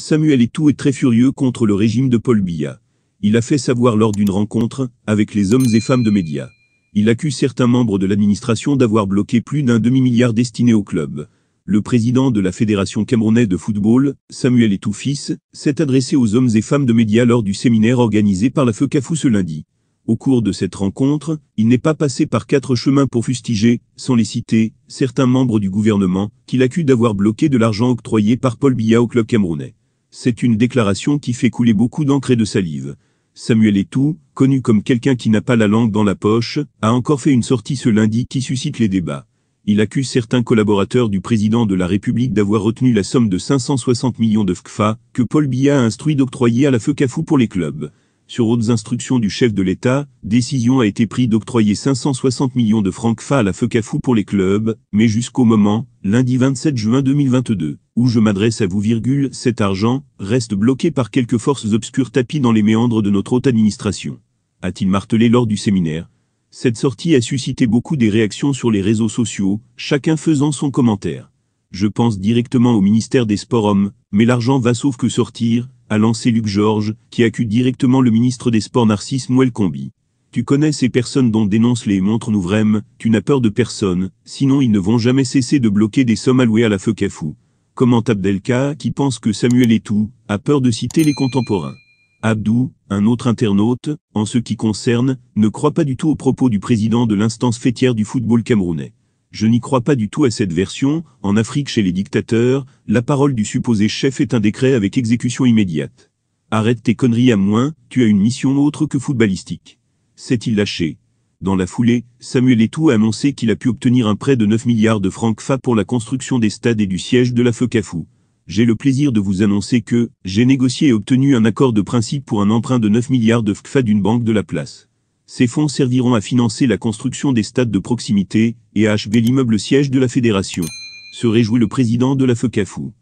Samuel Etou est très furieux contre le régime de Paul Biya. Il a fait savoir lors d'une rencontre avec les hommes et femmes de médias. Il accuse certains membres de l'administration d'avoir bloqué plus d'un demi-milliard destiné au club. Le président de la Fédération camerounaise de football, Samuel Etou fils, s'est adressé aux hommes et femmes de médias lors du séminaire organisé par la FECAFU ce lundi. Au cours de cette rencontre, il n'est pas passé par quatre chemins pour fustiger, sans les citer, certains membres du gouvernement, qu'il accuse d'avoir bloqué de l'argent octroyé par Paul Biya au club camerounais. C'est une déclaration qui fait couler beaucoup d'encre et de salive. Samuel Etou, connu comme quelqu'un qui n'a pas la langue dans la poche, a encore fait une sortie ce lundi qui suscite les débats. Il accuse certains collaborateurs du président de la République d'avoir retenu la somme de 560 millions de FCFA que Paul Biya a instruit d'octroyer à la FECAFou pour les clubs. Sur hautes instructions du chef de l'État, décision a été prise d'octroyer 560 millions de francs FA à la FECAFU pour les clubs, mais jusqu'au moment, lundi 27 juin 2022 où je m'adresse à vous, virgule, cet argent reste bloqué par quelques forces obscures tapis dans les méandres de notre haute administration. A-t-il martelé lors du séminaire Cette sortie a suscité beaucoup des réactions sur les réseaux sociaux, chacun faisant son commentaire. Je pense directement au ministère des Sports Hommes, mais l'argent va sauf que sortir, a lancé Luc Georges, qui accuse directement le ministre des Sports Narcisse Combi. Tu connais ces personnes dont dénoncent les montres nous tu n'as peur de personne, sinon ils ne vont jamais cesser de bloquer des sommes allouées à la feu cafou comment Abdelka qui pense que Samuel tout, a peur de citer les contemporains. Abdou, un autre internaute, en ce qui concerne, ne croit pas du tout aux propos du président de l'instance fêtière du football camerounais. Je n'y crois pas du tout à cette version, en Afrique chez les dictateurs, la parole du supposé chef est un décret avec exécution immédiate. Arrête tes conneries à moins, tu as une mission autre que footballistique. S'est-il lâché dans la foulée, Samuel Etou a annoncé qu'il a pu obtenir un prêt de 9 milliards de francs CFA pour la construction des stades et du siège de la FECAFU. J'ai le plaisir de vous annoncer que, j'ai négocié et obtenu un accord de principe pour un emprunt de 9 milliards de FCFA d'une banque de la place. Ces fonds serviront à financer la construction des stades de proximité et à achever l'immeuble siège de la fédération. Se réjouit le président de la FECAFU.